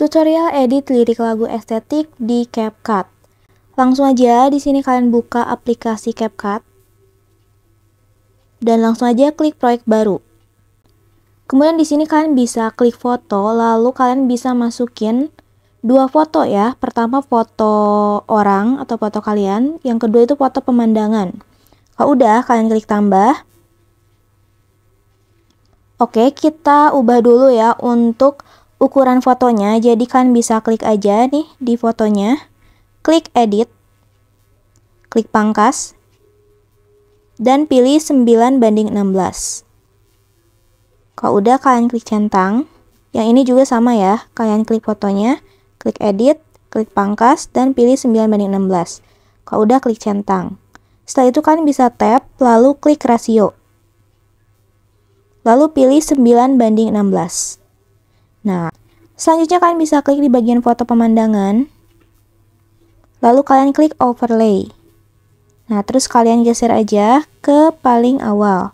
Tutorial edit lirik lagu estetik di CapCut. Langsung aja di sini kalian buka aplikasi CapCut dan langsung aja klik proyek baru. Kemudian di sini kalian bisa klik foto, lalu kalian bisa masukin dua foto ya. Pertama foto orang atau foto kalian, yang kedua itu foto pemandangan. Kalau oh, udah, kalian klik tambah. Oke, kita ubah dulu ya untuk ukuran fotonya. Jadi kalian bisa klik aja nih di fotonya. Klik edit. Klik pangkas. Dan pilih 9 banding 16. Kalau udah kalian klik centang, yang ini juga sama ya, kalian klik fotonya, klik edit, klik pangkas, dan pilih 9 banding 16. Kalau udah klik centang. Setelah itu kalian bisa tap, lalu klik rasio. Lalu pilih 9 banding 16. Nah, selanjutnya kalian bisa klik di bagian foto pemandangan. Lalu kalian klik overlay. Nah, terus kalian geser aja ke paling awal.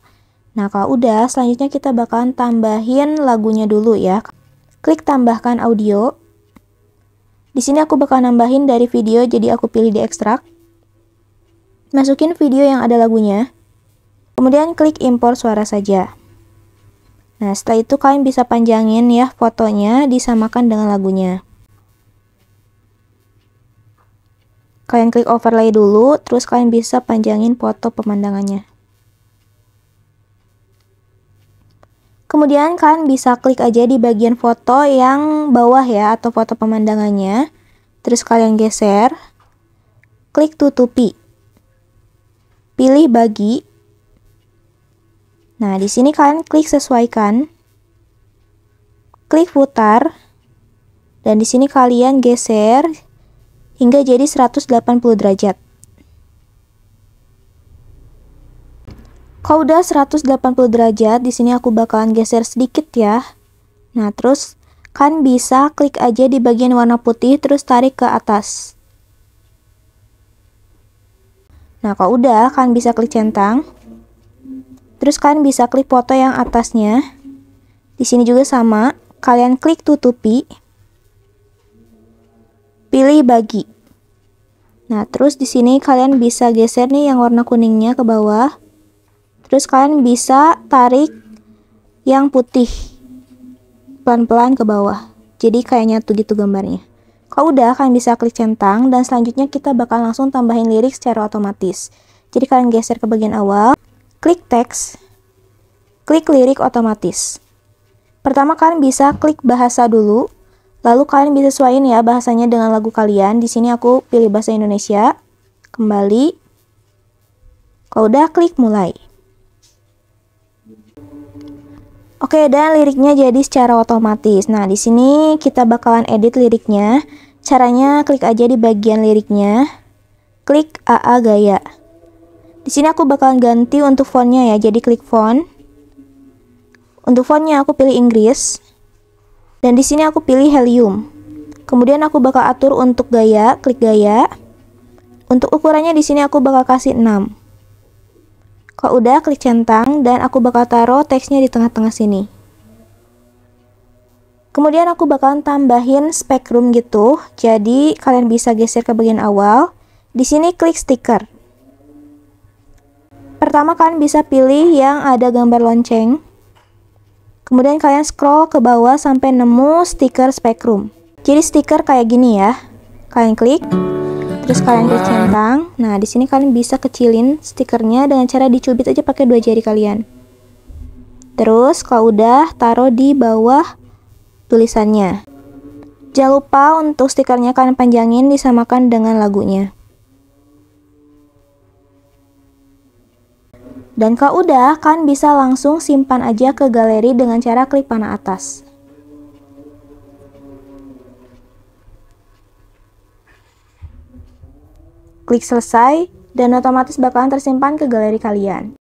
Nah kalau udah, selanjutnya kita bakalan tambahin lagunya dulu ya. Klik tambahkan audio. Di sini aku bakal nambahin dari video, jadi aku pilih di ekstrak. Masukin video yang ada lagunya. Kemudian klik import suara saja. Nah setelah itu kalian bisa panjangin ya fotonya disamakan dengan lagunya. Kalian klik overlay dulu, terus kalian bisa panjangin foto pemandangannya. Kemudian kalian bisa klik aja di bagian foto yang bawah ya atau foto pemandangannya. Terus kalian geser. Klik tutupi. Pilih bagi. Nah, di sini kalian klik sesuaikan. Klik putar. Dan di sini kalian geser hingga jadi 180 derajat. Kalau udah 180 derajat, di sini aku bakalan geser sedikit ya. Nah, terus kan bisa klik aja di bagian warna putih terus tarik ke atas. Nah, kalau udah kan bisa klik centang. Terus kalian bisa klik foto yang atasnya. Di sini juga sama, kalian klik tutupi. Pilih bagi. Nah, terus di sini kalian bisa geser nih yang warna kuningnya ke bawah terus kalian bisa tarik yang putih pelan-pelan ke bawah jadi kayaknya tuh gitu gambarnya kalau udah kalian bisa klik centang dan selanjutnya kita bakal langsung tambahin lirik secara otomatis jadi kalian geser ke bagian awal klik teks klik lirik otomatis pertama kalian bisa klik bahasa dulu lalu kalian bisa sesuaiin ya bahasanya dengan lagu kalian di sini aku pilih bahasa Indonesia kembali kalau udah klik mulai Oke, dan liriknya jadi secara otomatis. Nah, di sini kita bakalan edit liriknya. Caranya klik aja di bagian liriknya. Klik AA gaya. Di sini aku bakalan ganti untuk fontnya ya. Jadi klik font. Untuk fontnya aku pilih Inggris. Dan di sini aku pilih helium. Kemudian aku bakal atur untuk gaya, klik gaya. Untuk ukurannya di sini aku bakal kasih 6. Kalau udah klik centang dan aku bakal taruh teksnya di tengah-tengah sini. Kemudian aku bakalan tambahin Spectrum gitu, jadi kalian bisa geser ke bagian awal. Di sini klik stiker. Pertama kalian bisa pilih yang ada gambar lonceng. Kemudian kalian scroll ke bawah sampai nemu stiker Spectrum. Jadi stiker kayak gini ya. Kalian klik terus kalian centang, Nah, di sini kalian bisa kecilin stikernya dengan cara dicubit aja pakai dua jari kalian. Terus kalau udah taruh di bawah tulisannya. Jangan lupa untuk stikernya kalian panjangin disamakan dengan lagunya. Dan kalau udah, kan bisa langsung simpan aja ke galeri dengan cara klik panah atas. Klik selesai dan otomatis bakalan tersimpan ke galeri kalian.